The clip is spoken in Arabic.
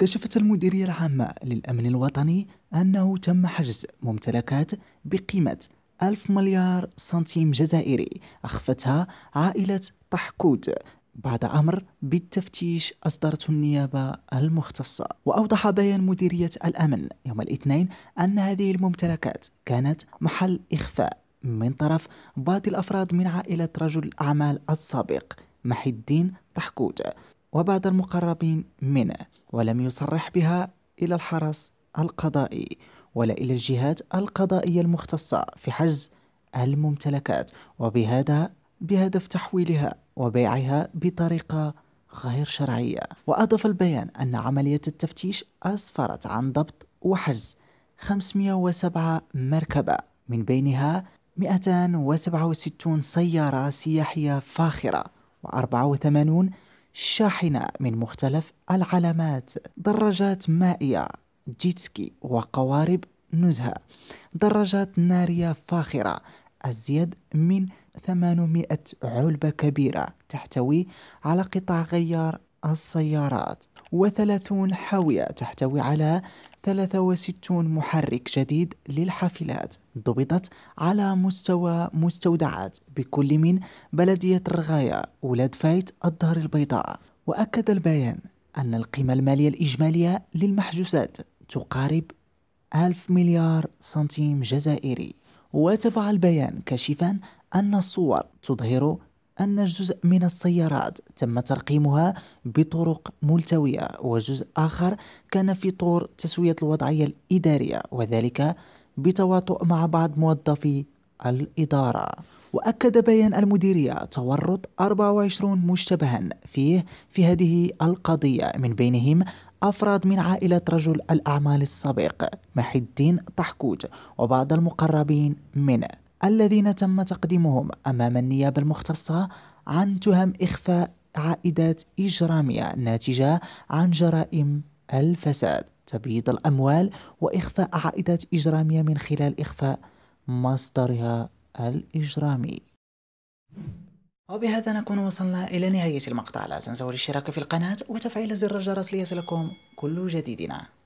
كشفت المديرية العامة للأمن الوطني أنه تم حجز ممتلكات بقيمة ألف مليار سنتيم جزائري أخفتها عائلة طحكود بعد أمر بالتفتيش أصدرته النيابة المختصة وأوضح بيان مديرية الأمن يوم الاثنين أن هذه الممتلكات كانت محل إخفاء من طرف بعض الأفراد من عائلة رجل الأعمال السابق محي الدين طحكود وبعض المقربين منه ولم يصرح بها إلى الحرس القضائي ولا إلى الجهات القضائية المختصة في حجز الممتلكات وبهذا بهدف تحويلها وبيعها بطريقة غير شرعية وأضاف البيان أن عملية التفتيش أسفرت عن ضبط وحجز 507 مركبة من بينها 267 سيارة سياحية فاخرة و84 شاحنة من مختلف العلامات دراجات مائية جيتسكي وقوارب نزهة دراجات نارية فاخرة أزيد من 800 علبة كبيرة تحتوي على قطع غيار السيارات وثلاثون حاوية تحتوي على 63 محرك جديد للحافلات ضبطت على مستوى مستودعات بكل من بلدية الرغاية ولاد فايت الدار البيضاء وأكد البيان أن القيمة المالية الإجمالية للمحجوزات تقارب 1000 مليار سنتيم جزائري وتبع البيان كاشفا أن الصور تظهر أن جزء من السيارات تم ترقيمها بطرق ملتوية وجزء آخر كان في طور تسوية الوضعية الإدارية وذلك بتواطؤ مع بعض موظفي الإدارة وأكد بيان المديرية تورط 24 مشتبها فيه في هذه القضية من بينهم أفراد من عائلة رجل الأعمال السابق محي الدين طحكوت وبعض المقربين منه الذين تم تقديمهم أمام النيابة المختصة عن تهم إخفاء عائدات إجرامية ناتجة عن جرائم الفساد تبييض الأموال وإخفاء عائدات إجرامية من خلال إخفاء مصدرها الإجرامي وبهذا نكون وصلنا إلى نهاية المقطع لا تنسوا الاشتراك في القناة وتفعيل زر الجرس ليصلكم كل جديدنا